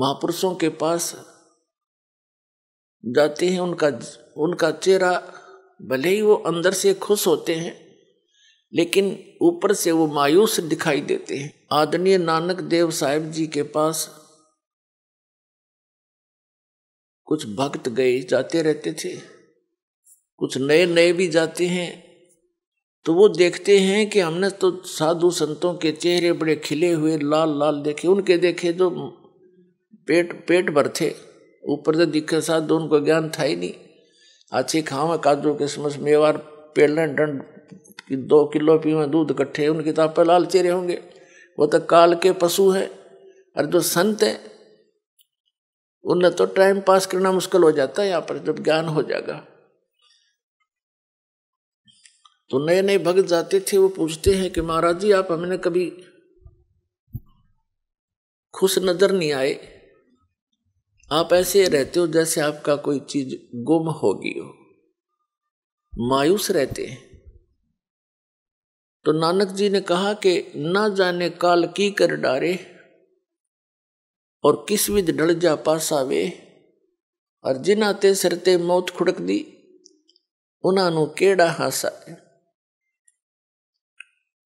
महापुरुषों के पास जाते हैं उनका उनका चेहरा भले ही वो अंदर से खुश होते हैं लेकिन ऊपर से वो मायूस दिखाई देते हैं आदरणीय नानक देव साहिब जी के पास कुछ भक्त गए जाते रहते थे कुछ नए नए भी जाते हैं तो वो देखते हैं कि हमने तो साधु संतों के चेहरे बड़े खिले हुए लाल लाल देखे उनके देखे जो तो पेट पेट भर थे ऊपर से दिखे साथ दोनों तो को ज्ञान था ही नहीं अच्छी खावे काजू किसमस मेवार पेड़ डंड दो किलो पीवे दूध इकट्ठे उनके तो आप लाल चेहरे होंगे वो तो काल के पशु है और जो संत है उन्हें तो टाइम पास करना मुश्किल हो जाता है यहाँ पर जब ज्ञान हो जाएगा तो नए नए भक्त जाते थे वो पूछते हैं कि महाराज जी आप हमने कभी खुश नजर नहीं आए आप ऐसे रहते हो जैसे आपका कोई चीज गुम होगी हो मायूस रहते हैं तो नानक जी ने कहा कि ना जाने काल की कर डारे और किस विध डल जा पास आवे और जिन आते सरते मौत खुड़क दी उन्होंने केड़ा हासा है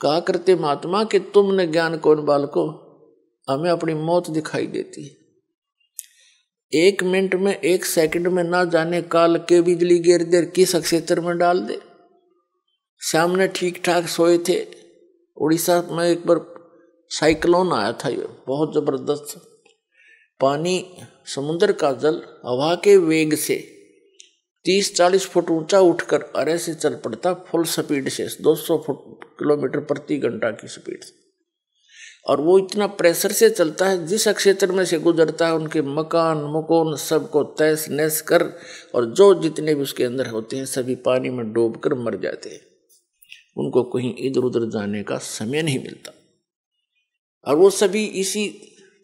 कहा करते महात्मा कि तुमने ज्ञान कौन बालको हमें अपनी मौत दिखाई देती है एक मिनट में एक सेकंड में ना जाने काल के बिजली गिर देर किस क्षेत्र में डाल दे सामने ठीक ठाक सोए थे उड़ीसा में एक बार साइक्लोन आया था ये बहुत ज़बरदस्त पानी समुद्र का जल हवा के वेग से तीस चालीस फुट ऊंचा उठकर अरे से चल पड़ता फुल स्पीड से दो सौ फुट किलोमीटर प्रति घंटा की स्पीड से और वो इतना प्रेशर से चलता है जिस क्षेत्र में से गुजरता है उनके मकान मकोन सबको तैस नैस कर और जो जितने भी उसके अंदर होते हैं सभी पानी में डूब कर मर जाते हैं उनको कहीं इधर उधर जाने का समय नहीं मिलता और वो सभी इसी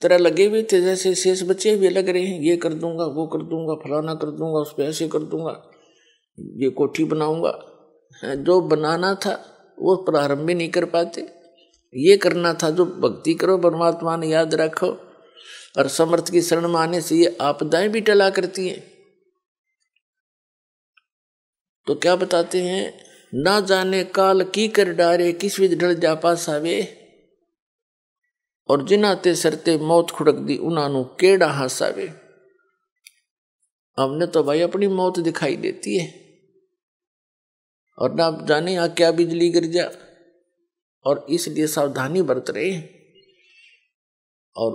तरह लगे हुए थे जैसे शेष बच्चे भी लग रहे हैं ये कर दूंगा वो कर दूंगा फलाना कर दूंगा उस पर ऐसे कर दूंगा ये कोठी बनाऊंगा जो बनाना था वो प्रारंभ भी नहीं कर पाते ये करना था जो भक्ति करो परमात्मा ने याद रखो और समर्थ की शरण में आने से ये आपदाएं भी टला करती हैं तो क्या बताते हैं ना जाने काल की कर डारे किस विध ढल जा पास आवे और जिनाते सरते मौत खुड़क दी उन्होंने केड़ा हंसावे हमने तो भाई अपनी मौत दिखाई देती है और ना जाने यहाँ क्या बिजली गिर जा और इसलिए सावधानी बरत रहे हैं और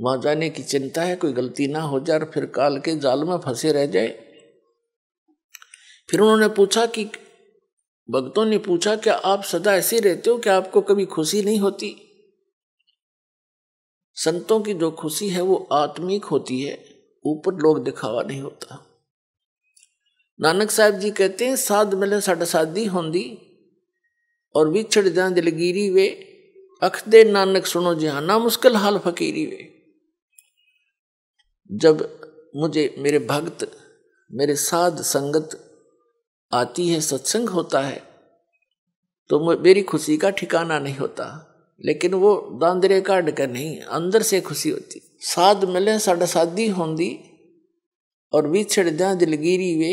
वहाँ जाने की चिंता है कोई गलती ना हो जाए और फिर काल के जाल में फंसे रह जाए फिर उन्होंने पूछा कि भक्तों ने पूछा क्या आप सदा ऐसे रहते हो कि आपको कभी खुशी नहीं होती संतों की जो खुशी है वो आत्मिक होती है ऊपर लोग दिखावा नहीं होता नानक साहब जी कहते हैं साध मिले साढ़ा साधी होंगी और बिछड़ जा दिलगिरी वे अखदे नानक सुनो ना मुश्किल हाल फकीरी वे जब मुझे मेरे भक्त मेरे साध संगत आती है सत्संग होता है तो मेरी खुशी का ठिकाना नहीं होता लेकिन वो दांदरे काट कर नहीं अंदर से खुशी होती साध मिले साढ़ा सादी होंगी और बिछड़ जा दिलगिरी वे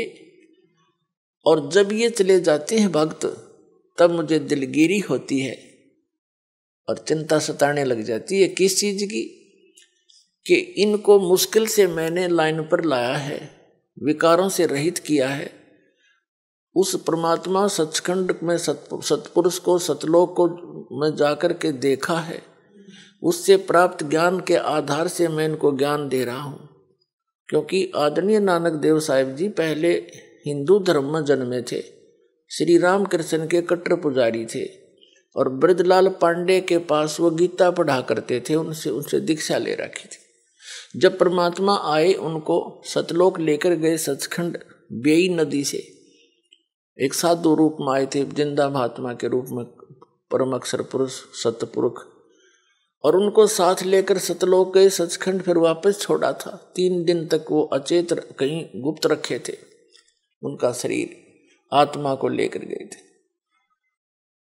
और जब ये चले जाते हैं भक्त तब मुझे दिलगिरी होती है और चिंता सताने लग जाती है किस चीज़ की कि इनको मुश्किल से मैंने लाइन पर लाया है विकारों से रहित किया है उस परमात्मा सचखंड में सतपुरुष को सतलोक को मैं जाकर के देखा है उससे प्राप्त ज्ञान के आधार से मैं इनको ज्ञान दे रहा हूँ क्योंकि आदरणीय नानक देव साहिब जी पहले हिंदू धर्म में जन्मे थे श्री रामकृष्ण के कट्टर पुजारी थे और ब्रजलाल पांडे के पास वो गीता पढ़ा करते थे उनसे उनसे दीक्षा ले रखी थी जब परमात्मा आए उनको सतलोक लेकर गए सचखंड बेई नदी से एक साधु रूप में आए थे जिंदा महात्मा के रूप में परम अक्षर पुरुष सतपुरुख और उनको साथ लेकर सतलोक गए सचखंड फिर वापस छोड़ा था तीन दिन तक वो अचेत कहीं गुप्त रखे थे उनका शरीर आत्मा को लेकर गए थे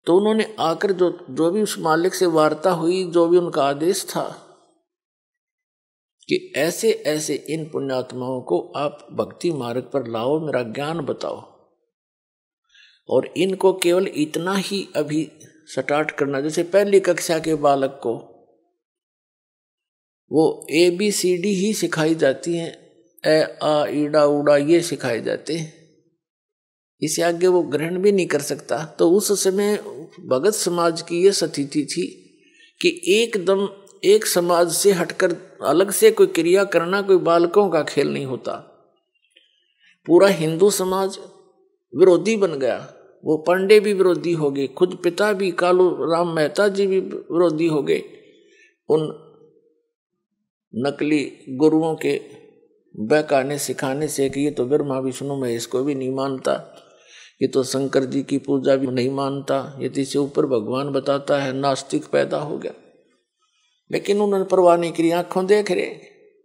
तो उन्होंने आकर जो जो भी उस मालिक से वार्ता हुई जो भी उनका आदेश था कि ऐसे ऐसे इन पुण्यात्माओं को आप भक्ति मार्ग पर लाओ मेरा ज्ञान बताओ और इनको केवल इतना ही अभी स्टार्ट करना जैसे पहली कक्षा के बालक को वो ए बी सी डी ही सिखाई जाती हैं ए आ ईड़ा उड़ा ये सिखाए जाते हैं इसे आगे वो ग्रहण भी नहीं कर सकता तो उस समय भगत समाज की ये स्थिति थी कि एकदम एक समाज से हटकर अलग से कोई क्रिया करना कोई बालकों का खेल नहीं होता पूरा हिंदू समाज विरोधी बन गया वो पांडे भी विरोधी हो गए खुद पिता भी कालू राम मेहता जी भी विरोधी हो गए उन नकली गुरुओं के बहकाने सिखाने से कि ये तो ब्रह्मा विष्णु में इसको भी नहीं मानता ये तो शंकर जी की पूजा भी नहीं मानता यदि तो इसे ऊपर भगवान बताता है नास्तिक पैदा हो गया लेकिन उन्होंने परवाह नहीं करी आंखों देख रहे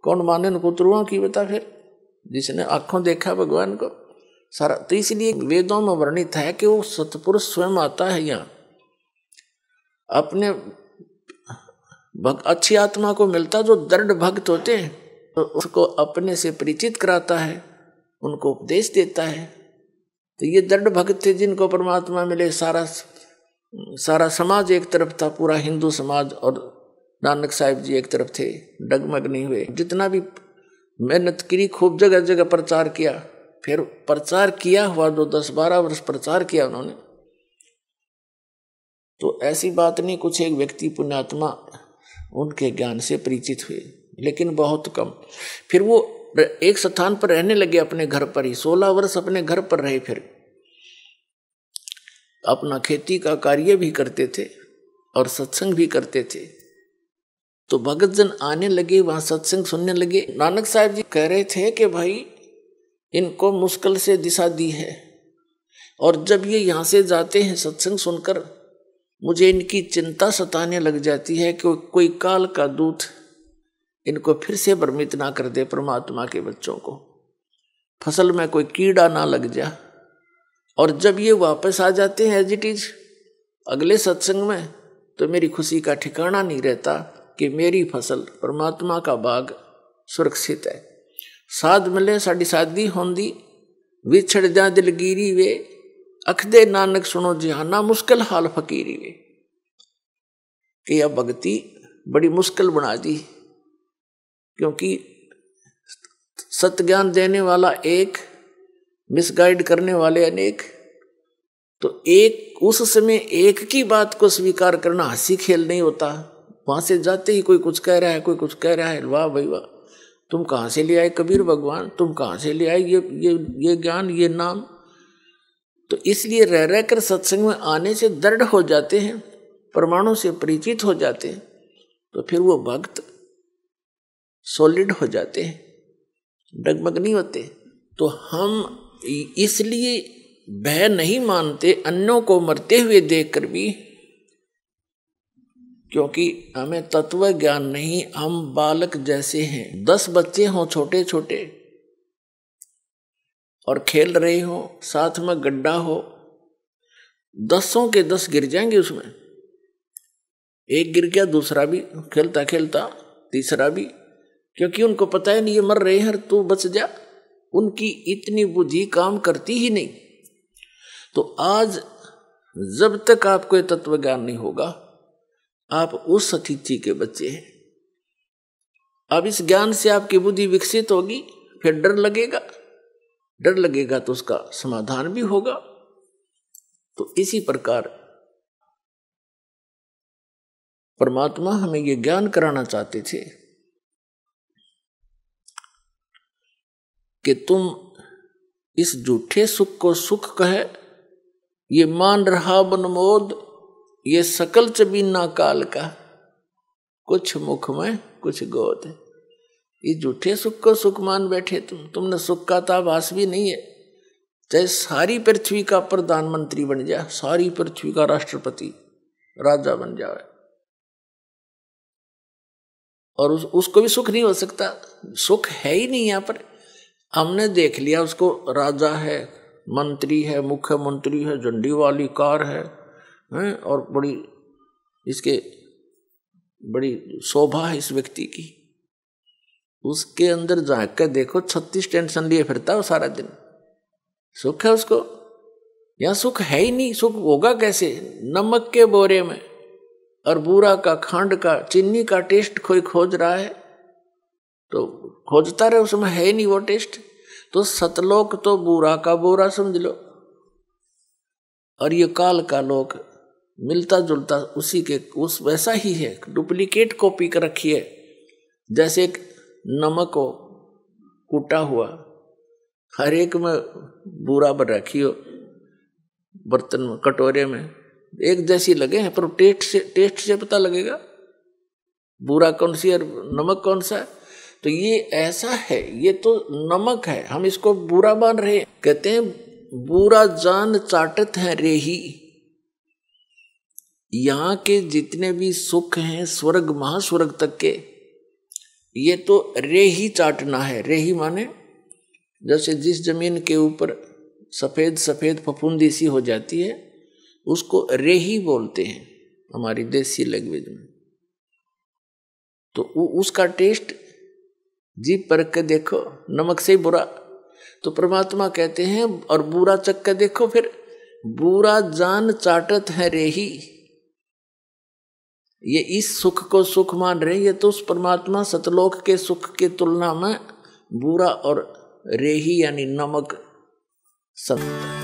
कौन माने पुत्रुओं की बता फिर जिसने आंखों देखा भगवान को सारा तो इसलिए वेदों में वर्णित है कि वो सतपुरुष स्वयं आता है यहाँ अपने भग, अच्छी आत्मा को मिलता जो दृढ़ भक्त होते हैं तो उसको अपने से परिचित कराता है उनको उपदेश देता है तो ये दृढ़ भक्त थे जिनको परमात्मा मिले सारा सारा समाज एक तरफ था पूरा हिंदू समाज और नानक साहिब जी एक तरफ थे डगमग नहीं हुए जितना भी मेहनत करी खूब जगह जगह प्रचार किया फिर प्रचार किया हुआ जो दस बारह वर्ष प्रचार किया उन्होंने तो ऐसी बात नहीं कुछ एक व्यक्ति पुण्यात्मा उनके ज्ञान से परिचित हुए लेकिन बहुत कम फिर वो एक स्थान पर रहने लगे अपने घर पर ही सोलह वर्ष अपने घर पर रहे फिर अपना खेती का कार्य भी करते थे और सत्संग भी करते थे तो भगत जन आने लगे वहां सत्संग सुनने लगे नानक साहब जी कह रहे थे कि भाई इनको मुश्किल से दिशा दी है और जब ये यहां से जाते हैं सत्संग सुनकर मुझे इनकी चिंता सताने लग जाती है कि कोई काल का दूत इनको फिर से भ्रमित ना कर दे परमात्मा के बच्चों को फसल में कोई कीड़ा ना लग जा और जब ये वापस आ जाते हैं एज इट इज अगले सत्संग में तो मेरी खुशी का ठिकाना नहीं रहता कि मेरी फसल परमात्मा का बाग सुरक्षित है साध मिले साड़ी सादी होंगी विछड़ जा दिलगीरी वे अखदे नानक सुनो जिहाना मुश्किल हाल फकीरी वे कि यह भगती बड़ी मुश्किल बना दी क्योंकि सत्य ज्ञान देने वाला एक मिसगाइड करने वाले अनेक तो एक उस समय एक की बात को स्वीकार करना हंसी खेल नहीं होता वहां से जाते ही कोई कुछ कह रहा है कोई कुछ कह रहा है वाह भाई वाह तुम कहाँ से ले आए कबीर भगवान तुम कहाँ से ले आए ये ये ये ज्ञान ये नाम तो इसलिए रह रह कर सत्संग में आने से दृढ़ हो जाते हैं परमाणु से परिचित हो जाते हैं तो फिर वो भक्त सॉलिड हो जाते हैं डगमग नहीं होते तो हम इसलिए भय नहीं मानते अन्यों को मरते हुए देखकर भी क्योंकि हमें तत्व ज्ञान नहीं हम बालक जैसे हैं दस बच्चे हों छोटे छोटे और खेल रहे हो साथ में गड्ढा हो दसों के दस गिर जाएंगे उसमें एक गिर गया दूसरा भी खेलता खेलता तीसरा भी क्योंकि उनको पता है नहीं ये मर रहे हैं तू तो बच जा उनकी इतनी बुद्धि काम करती ही नहीं तो आज जब तक आपको ये तत्व ज्ञान नहीं होगा आप उस अतिथि के बच्चे हैं अब इस ज्ञान से आपकी बुद्धि विकसित होगी फिर डर लगेगा डर लगेगा तो उसका समाधान भी होगा तो इसी प्रकार परमात्मा हमें ये ज्ञान कराना चाहते थे कि तुम इस झूठे सुख को सुख कहे ये मान रहा बनमोद ये सकल चबीना काल का कुछ मुख में कुछ गोद है ये झूठे सुख को सुख मान बैठे तुम तुमने सुख का ताभास तो भी नहीं है चाहे सारी पृथ्वी का प्रधानमंत्री बन जाए सारी पृथ्वी का राष्ट्रपति राजा बन जाए और उस, उसको भी सुख नहीं हो सकता सुख है ही नहीं यहाँ पर हमने देख लिया उसको राजा है मंत्री है मुख्यमंत्री है झंडी वाली कार है हैं और बड़ी इसके बड़ी शोभा है इस व्यक्ति की उसके अंदर झाँक कर देखो छत्तीस टेंशन लिए फिरता है सारा दिन सुख है उसको यहाँ सुख है ही नहीं सुख होगा कैसे नमक के बोरे में और बूरा का खांड का चीनी का टेस्ट कोई खोज रहा है तो खोजता रहे उसमें है ही नहीं वो टेस्ट तो सतलोक तो बुरा का बुरा समझ लो और ये काल का लोक मिलता जुलता उसी के उस वैसा ही है डुप्लीकेट कॉपी कर रखी है जैसे एक नमक हो कूटा हुआ हर एक में बुरा बन रखी हो बर्तन में कटोरे में एक जैसी लगे हैं पर टेस्ट से टेस्ट से पता लगेगा बुरा कौन सी और नमक कौन सा है तो ये ऐसा है ये तो नमक है हम इसको बुरा मान रहे हैं कहते हैं बुरा जान चाटत है रेही यहां के जितने भी सुख हैं स्वर्ग महास्वर्ग तक के ये तो रेही चाटना है रेही माने जैसे जिस जमीन के ऊपर सफ़ेद सफ़ेद फफूंदी सी हो जाती है उसको रेही बोलते हैं हमारी देसी लैंग्वेज में तो उसका टेस्ट जीप परख के देखो नमक से ही बुरा तो परमात्मा कहते हैं और बुरा चक के देखो फिर बुरा जान चाटत है रेही ये इस सुख को सुख मान रहे ये तो उस परमात्मा सतलोक के सुख की तुलना में बुरा और रेही यानी नमक सत्य